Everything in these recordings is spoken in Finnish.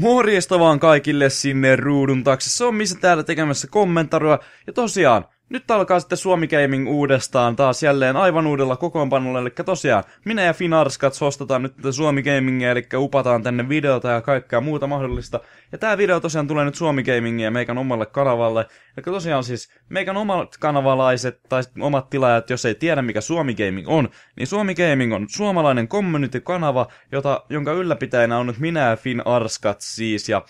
Morjesta vaan kaikille sinne ruudun taakse. Se on missä täällä tekemässä kommentaria. Ja tosiaan, nyt alkaa sitten Suomi Gaming uudestaan taas jälleen aivan uudella kokoonpanolla, eli tosiaan minä ja Finarskat sostataan nyt tätä Suomi Gamingia, eli upataan tänne videota ja kaikkea muuta mahdollista. Ja tää video tosiaan tulee nyt Suomi Gamingia meikän omalle kanavalle, eli tosiaan siis meikän omat kanavalaiset tai omat tilaajat, jos ei tiedä mikä Suomi Gaming on, niin Suomi Gaming on suomalainen community-kanava, jota, jonka ylläpitäjänä on nyt minä ja Finarskat siis, ja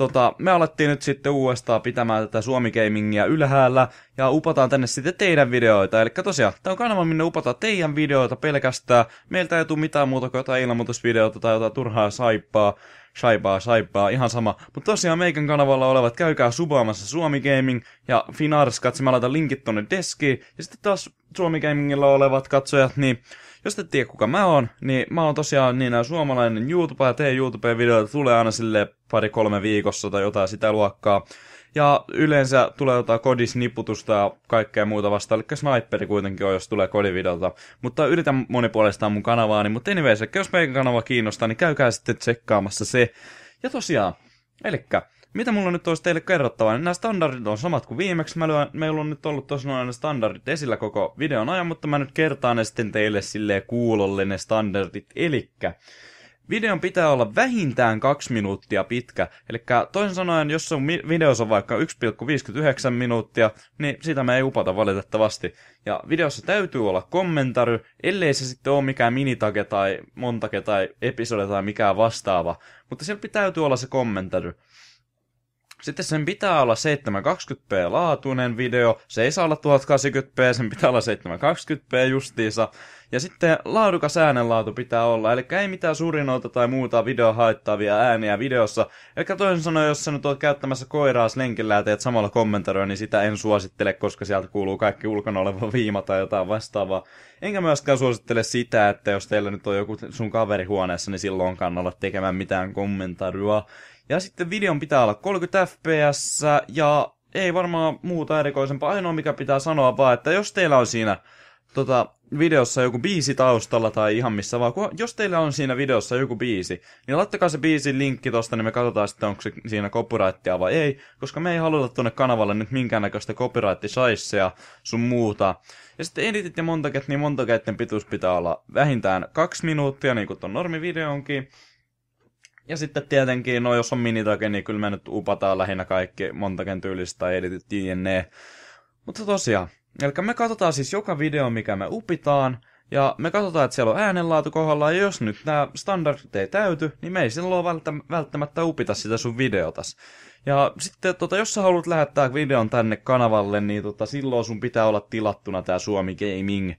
tota, me alettiin nyt sitten uudestaan pitämään tätä Suomi Gamingia ylhäällä ja upataan tänne sitten teidän videoita. Eli tosiaan, tämä on kanava, minne upataan teidän videoita pelkästään. Meiltä ei tule mitään muuta kuin jotain ilmoitusvideota tai jotain turhaa saippaa saipaa, saipaa, ihan sama. Mutta tosiaan meikän kanavalla olevat, käykää subaamassa Suomi Gaming ja Finars, katsomaan, laitan linkit tonne deskiin. Ja sitten taas Suomi Gamingilla olevat katsojat, niin jos te tiedä kuka mä oon, niin mä oon tosiaan niin suomalainen YouTube ja teen YouTube-videoita, tulee aina sille pari-kolme viikossa tai jotain sitä luokkaa. Ja yleensä tulee jotain kodisniputusta ja kaikkea muuta vasta, eli sniperi kuitenkin on, jos tulee kodivideota, Mutta yritän monipuolistaa mun kanavaani, niin, mutta anyways, jos meidän kanava kiinnostaa, niin käykää sitten tsekkaamassa se. Ja tosiaan, elikkä mitä mulla nyt olisi teille kerrottavaa, niin nämä standardit on samat kuin viimeksi. Mä lyön, meillä on nyt ollut tosiaan nämä standardit esillä koko videon ajan, mutta mä nyt kertaan ne sitten teille silleen kuulolle ne standardit. Elikkä videon pitää olla vähintään kaksi minuuttia pitkä. Eli toisin sanoen, jos sun videossa on vaikka 1,59 minuuttia, niin sitä me ei upota valitettavasti. Ja videossa täytyy olla kommentary, ellei se sitten ole mikään minitake tai montake tai episode tai mikään vastaava. Mutta siellä täytyy olla se kommentary. Sitten sen pitää olla 720p laatuinen video, se ei saa olla 1080p, sen pitää olla 720p justiinsa. Ja sitten laadukas äänenlaatu pitää olla, eli ei mitään surinoita tai muuta video haittavia ääniä videossa. Eli toisin sanoen, jos sä nyt oot käyttämässä koiraa lenkillä ja teet samalla kommentaroi, niin sitä en suosittele, koska sieltä kuuluu kaikki ulkona oleva viima tai jotain vastaavaa. Enkä myöskään suosittele sitä, että jos teillä nyt on joku sun kaveri huoneessa, niin silloin kannalla tekemään mitään kommentaria Ja sitten videon pitää olla 30 fps ja ei varmaan muuta erikoisempaa. Ainoa mikä pitää sanoa vaan, että jos teillä on siinä tota, videossa joku biisi taustalla tai ihan missä vaan. Kun, jos teillä on siinä videossa joku biisi, niin laittakaa se biisin linkki tosta, niin me katsotaan sitten, onko se siinä copyrightia vai ei, koska me ei haluta tuonne kanavalle nyt minkäännäköistä copyright-saisseja sun muuta. Ja sitten editit ja montaket, niin montaketten pituus pitää olla vähintään kaksi minuuttia, niin kuin ton normivideonkin. Ja sitten tietenkin, no jos on minitake, niin kyllä me nyt upataan lähinnä kaikki montaken tyylistä tai editit jne. Mutta tosiaan, Eli me katsotaan siis joka video, mikä me upitaan, ja me katsotaan, että siellä on äänenlaatu kohdalla, ja jos nyt nämä standardit ei täyty, niin me ei silloin välttämättä upita sitä sun videotas. Ja sitten tota, jos sä haluat lähettää videon tänne kanavalle, niin tota, silloin sun pitää olla tilattuna tää Suomi Gaming.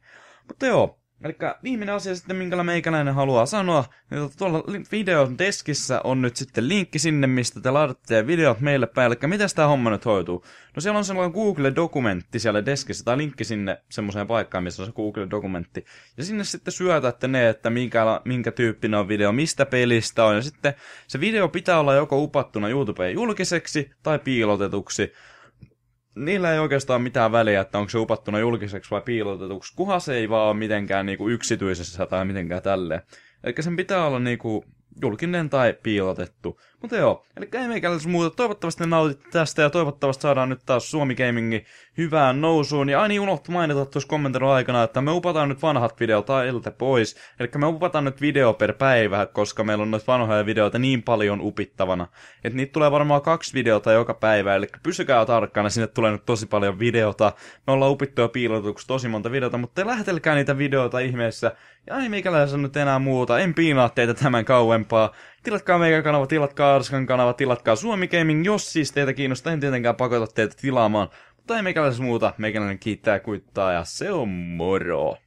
Mutta joo, Eli viimeinen asia sitten, minkä meikäläinen haluaa sanoa, niin tuota, tuolla videon deskissä on nyt sitten linkki sinne, mistä te laadatte videot meille päin. Eli miten tämä homma nyt hoituu? No siellä on sellainen Google-dokumentti siellä deskissä, tai linkki sinne semmoiseen paikkaan, missä on se Google-dokumentti. Ja sinne sitten syötätte ne, että minkä, minkä tyyppinen on video, mistä pelistä on. Ja sitten se video pitää olla joko upattuna YouTubeen julkiseksi tai piilotetuksi niillä ei oikeastaan mitään väliä, että onko se upattuna julkiseksi vai piilotetuksi, kunhan se ei vaan ole mitenkään niinku yksityisessä tai mitenkään tälleen. Eli sen pitää olla niinku julkinen tai piilotettu. Mutta joo, eli ei meikäläisessä muuta. Toivottavasti nautitte tästä ja toivottavasti saadaan nyt taas Suomi Gamingin hyvään nousuun. Ja aina unohtu mainita tuossa kommentoinnin aikana, että me upataan nyt vanhat videot ailta pois. Eli me upataan nyt video per päivä, koska meillä on noita vanhoja videoita niin paljon upittavana. Että niitä tulee varmaan kaksi videota joka päivä, eli pysykää tarkkana, sinne tulee nyt tosi paljon videota. Me ollaan upittu jo piilotuksi tosi monta videota, mutta te lähetelkää niitä videoita ihmeessä. Ja ei meikäläisessä nyt enää muuta, en piinaa teitä tämän kauemmin kovempaa. Tilatkaa meidän kanava, tilatkaa Arskan kanava, tilatkaa Suomi Gaming, jos siis teitä kiinnostaa, en tietenkään pakota teitä tilaamaan. Mutta ei meikäläisessä muuta, meikäläinen kiittää ja kuittaa ja se on moro!